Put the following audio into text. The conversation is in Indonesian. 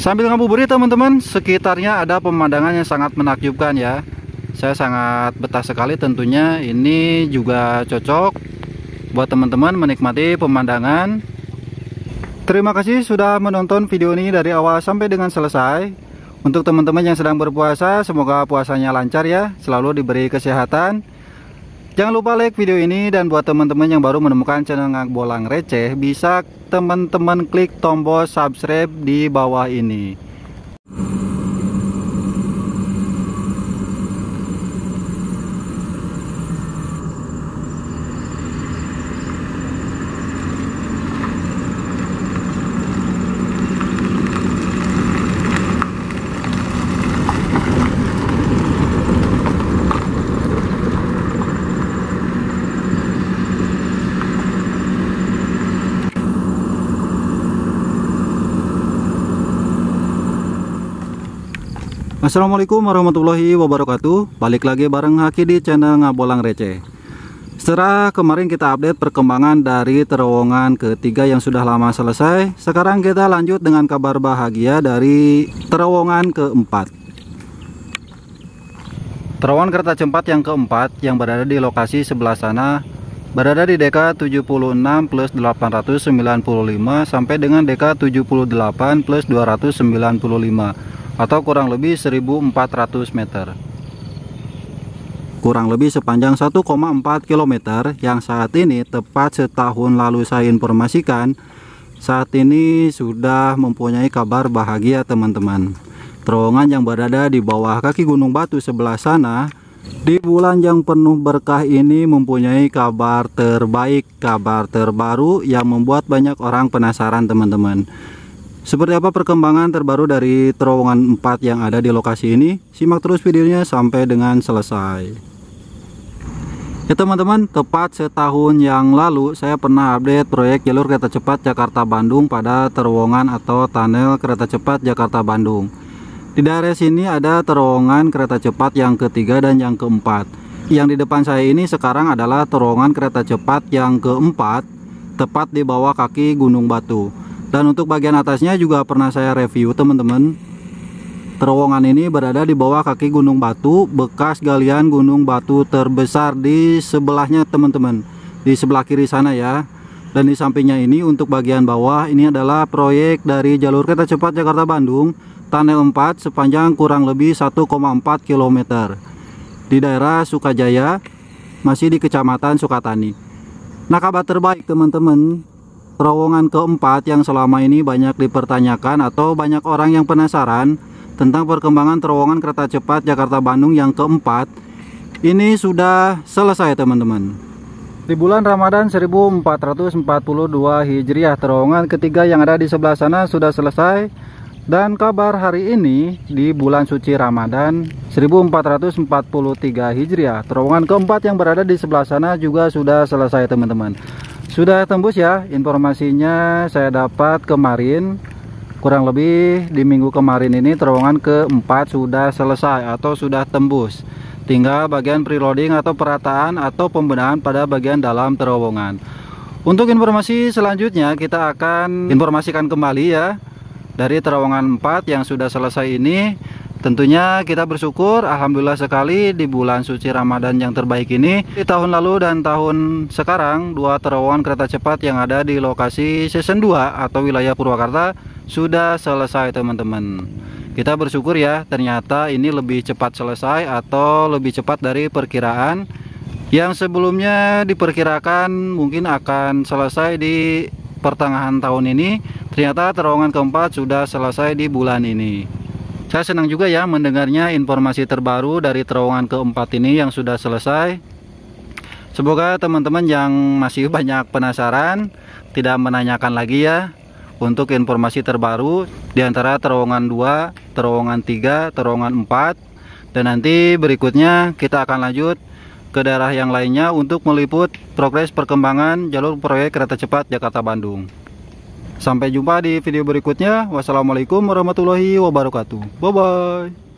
Sambil ngabuburit teman-teman, sekitarnya ada pemandangan yang sangat menakjubkan ya. Saya sangat betah sekali tentunya. Ini juga cocok buat teman-teman menikmati pemandangan. Terima kasih sudah menonton video ini dari awal sampai dengan selesai. Untuk teman-teman yang sedang berpuasa, semoga puasanya lancar ya, selalu diberi kesehatan Jangan lupa like video ini dan buat teman-teman yang baru menemukan channel Ngak Bolang Receh bisa teman-teman klik tombol subscribe di bawah ini. Assalamualaikum warahmatullahi wabarakatuh Balik lagi bareng Haki di channel Ngabolang Receh Setelah kemarin kita update perkembangan dari terowongan ketiga yang sudah lama selesai Sekarang kita lanjut dengan kabar bahagia dari terowongan keempat Terowongan kereta cepat yang keempat yang berada di lokasi sebelah sana Berada di DK 76 plus 895 sampai dengan DK 78 plus 295 atau kurang lebih 1400 meter kurang lebih sepanjang 1,4 km yang saat ini tepat setahun lalu saya informasikan saat ini sudah mempunyai kabar bahagia teman-teman terowongan yang berada di bawah kaki gunung batu sebelah sana di bulan yang penuh berkah ini mempunyai kabar terbaik, kabar terbaru yang membuat banyak orang penasaran teman-teman. Seperti apa perkembangan terbaru dari terowongan 4 yang ada di lokasi ini? Simak terus videonya sampai dengan selesai. Ya teman-teman, tepat setahun yang lalu saya pernah update proyek jalur kereta cepat Jakarta-Bandung pada terowongan atau tunnel kereta cepat Jakarta-Bandung. Di daerah sini ada terowongan kereta cepat yang ketiga dan yang keempat. Yang di depan saya ini sekarang adalah terowongan kereta cepat yang keempat, tepat di bawah kaki Gunung Batu dan untuk bagian atasnya juga pernah saya review teman-teman terowongan ini berada di bawah kaki gunung batu bekas galian gunung batu terbesar di sebelahnya teman-teman di sebelah kiri sana ya dan di sampingnya ini untuk bagian bawah ini adalah proyek dari jalur kereta cepat Jakarta-Bandung Tunnel 4 sepanjang kurang lebih 1,4 km di daerah Sukajaya masih di Kecamatan Sukatani. Nah kabar terbaik teman-teman Terowongan keempat yang selama ini banyak dipertanyakan atau banyak orang yang penasaran tentang perkembangan terowongan kereta cepat Jakarta-Bandung yang keempat ini sudah selesai teman-teman. Di bulan Ramadan 1442 Hijriah terowongan ketiga yang ada di sebelah sana sudah selesai dan kabar hari ini di bulan suci Ramadan 1443 Hijriah terowongan keempat yang berada di sebelah sana juga sudah selesai teman-teman. Sudah tembus ya informasinya saya dapat kemarin kurang lebih di minggu kemarin ini terowongan keempat sudah selesai atau sudah tembus tinggal bagian preloading atau perataan atau pembenahan pada bagian dalam terowongan untuk informasi selanjutnya kita akan informasikan kembali ya dari terowongan 4 yang sudah selesai ini Tentunya kita bersyukur Alhamdulillah sekali di bulan suci Ramadan yang terbaik ini Di tahun lalu dan tahun sekarang Dua terowongan kereta cepat yang ada di lokasi season 2 atau wilayah Purwakarta Sudah selesai teman-teman Kita bersyukur ya ternyata ini lebih cepat selesai atau lebih cepat dari perkiraan Yang sebelumnya diperkirakan mungkin akan selesai di pertengahan tahun ini Ternyata terowongan keempat sudah selesai di bulan ini saya senang juga ya mendengarnya informasi terbaru dari terowongan keempat ini yang sudah selesai. Semoga teman-teman yang masih banyak penasaran tidak menanyakan lagi ya untuk informasi terbaru di antara terowongan 2, terowongan 3, terowongan 4 dan nanti berikutnya kita akan lanjut ke daerah yang lainnya untuk meliput progres perkembangan jalur proyek kereta cepat Jakarta-Bandung. Sampai jumpa di video berikutnya. Wassalamualaikum warahmatullahi wabarakatuh. Bye-bye.